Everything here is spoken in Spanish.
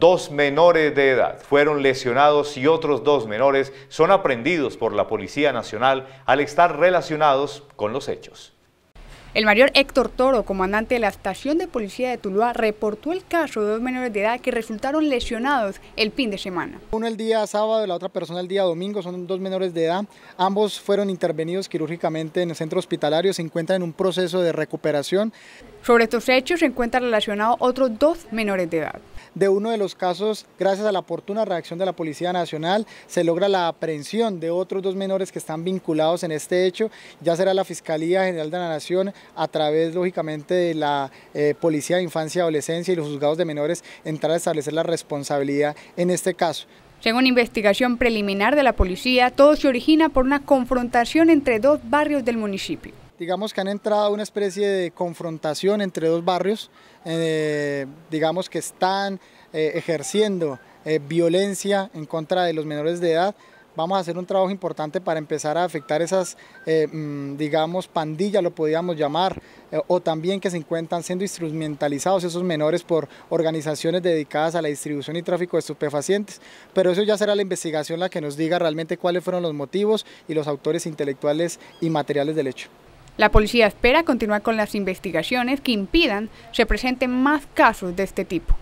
dos menores de edad fueron lesionados y otros dos menores son aprendidos por la Policía Nacional al estar relacionados con los hechos. El mayor Héctor Toro, comandante de la estación de policía de Tuluá, reportó el caso de dos menores de edad que resultaron lesionados el fin de semana. Uno el día sábado y la otra persona el día domingo, son dos menores de edad. Ambos fueron intervenidos quirúrgicamente en el centro hospitalario, se encuentran en un proceso de recuperación. Sobre estos hechos se encuentran relacionados otros dos menores de edad de uno de los casos, gracias a la oportuna reacción de la Policía Nacional, se logra la aprehensión de otros dos menores que están vinculados en este hecho. Ya será la Fiscalía General de la Nación, a través, lógicamente, de la eh, Policía de Infancia y Adolescencia y los juzgados de menores, entrar a establecer la responsabilidad en este caso. Según investigación preliminar de la policía, todo se origina por una confrontación entre dos barrios del municipio digamos que han entrado a una especie de confrontación entre dos barrios, eh, digamos que están eh, ejerciendo eh, violencia en contra de los menores de edad. Vamos a hacer un trabajo importante para empezar a afectar esas, mm, digamos, pandillas, lo podríamos llamar, o también que se encuentran siendo instrumentalizados esos menores por organizaciones dedicadas a la distribución y tráfico de estupefacientes. Pero eso ya será la investigación la que nos diga realmente cuáles fueron los motivos y los autores intelectuales y materiales del hecho. La policía espera continuar con las investigaciones que impidan se presenten más casos de este tipo.